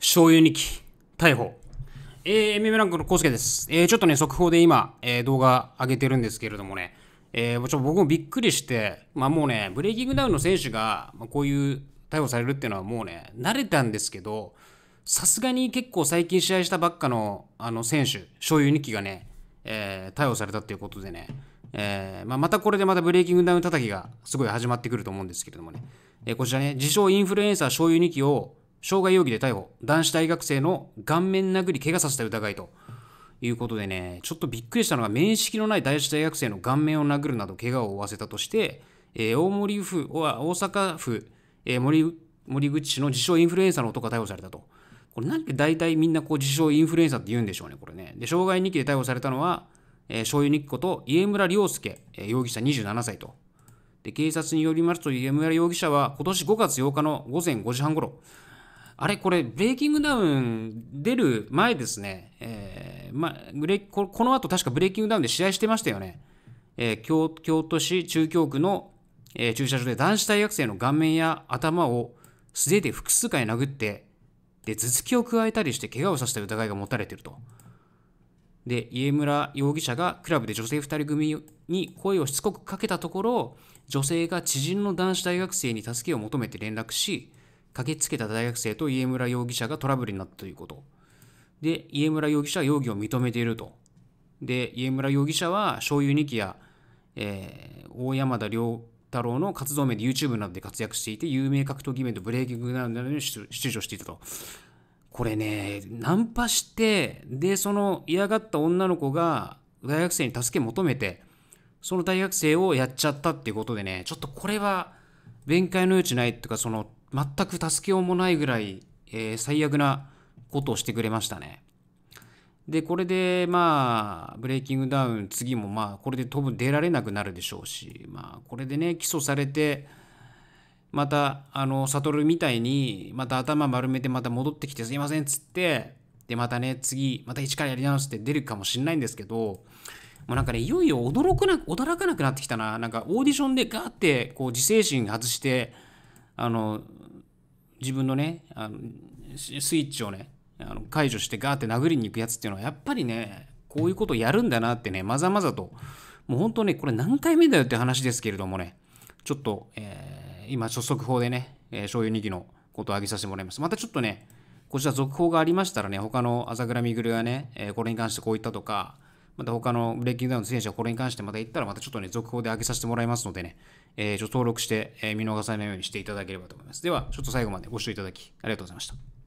醤油日記、逮捕。えー、MM ランクのコスケです。えー、ちょっとね、速報で今、えー、動画上げてるんですけれどもね、えー、ちょ僕もびっくりして、まあもうね、ブレイキングダウンの選手が、まあ、こういう逮捕されるっていうのはもうね、慣れたんですけど、さすがに結構最近試合したばっかの、あの、選手、醤油日記がね、えー、逮捕されたっていうことでね、えーまあ、またこれでまたブレイキングダウン叩きがすごい始まってくると思うんですけれどもね、えー、こちらね、自称インフルエンサー醤油2期を傷害容疑で逮捕。男子大学生の顔面殴り怪我させた疑いと。いうことでね、ちょっとびっくりしたのが、面識のない男子大学生の顔面を殴るなど怪我を負わせたとして、えー、大森府、大阪府、えー、森森口市の自称インフルエンサーの男が逮捕されたと。これなんで大体みんなこう自称インフルエンサーって言うんでしょうね、これね。で、傷害2期で逮捕されたのは、えー、醤油日記と家村良介、えー、容疑者27歳と。で、警察によりますと、家村容疑者は今年5月8日の午前5時半ごろ、あれこれ、ブレイキングダウン出る前ですね、えー、ま、ブレこの後確かブレイキングダウンで試合してましたよね。えー、京京都市中京区の、えー、駐車場で男子大学生の顔面や頭を素手で複数回殴って、で、頭突きを加えたりして怪我をさせた疑いが持たれていると。で、家村容疑者がクラブで女性2人組に声をしつこくかけたところ、女性が知人の男子大学生に助けを求めて連絡し、駆けつけた大学生と家村容疑者がトラブルになったということ。で、家村容疑者は容疑を認めていると。で、家村容疑者は醤油2期や、えー、大山田良太郎の活動面で YouTube などで活躍していて、有名格闘技イベントブレイキングダウンなどに出場していたと。これね、ナンパして、で、その嫌がった女の子が大学生に助け求めて、その大学生をやっちゃったっていうことでね、ちょっとこれは弁解の余地ないっていうか、その全く助けようもないぐらい、えー、最悪なことをしてくれましたね。で、これで、まあ、ブレイキングダウン、次も、まあ、これで飛ぶ、出られなくなるでしょうし、まあ、これでね、起訴されて、また、あの、悟みたいに、また頭丸めて、また戻ってきて、すいません、っつって、で、またね、次、また一からやり直すって出るかもしれないんですけど、もうなんかね、いよいよ驚くな、驚かなくなってきたな。なんか、オーディションでガーって、こう、自制心外して、あの自分のねあのスイッチをねあの解除してガーって殴りに行くやつっていうのはやっぱりねこういうことをやるんだなってねまざまざともう本当ねこれ何回目だよって話ですけれどもねちょっと、えー、今初速報でね、えー、醤油2機のことを挙げさせてもらいますまたちょっとねこちら続報がありましたらね他の朝倉ぐるがね、えー、これに関してこういったとかまた他のブレイキングダウンの選手はこれに関してまた言ったら、またちょっとね、続報で上げさせてもらいますのでね、えー、ちょっと登録して、えー、見逃さないようにしていただければと思います。では、ちょっと最後までご視聴いただき、ありがとうございました。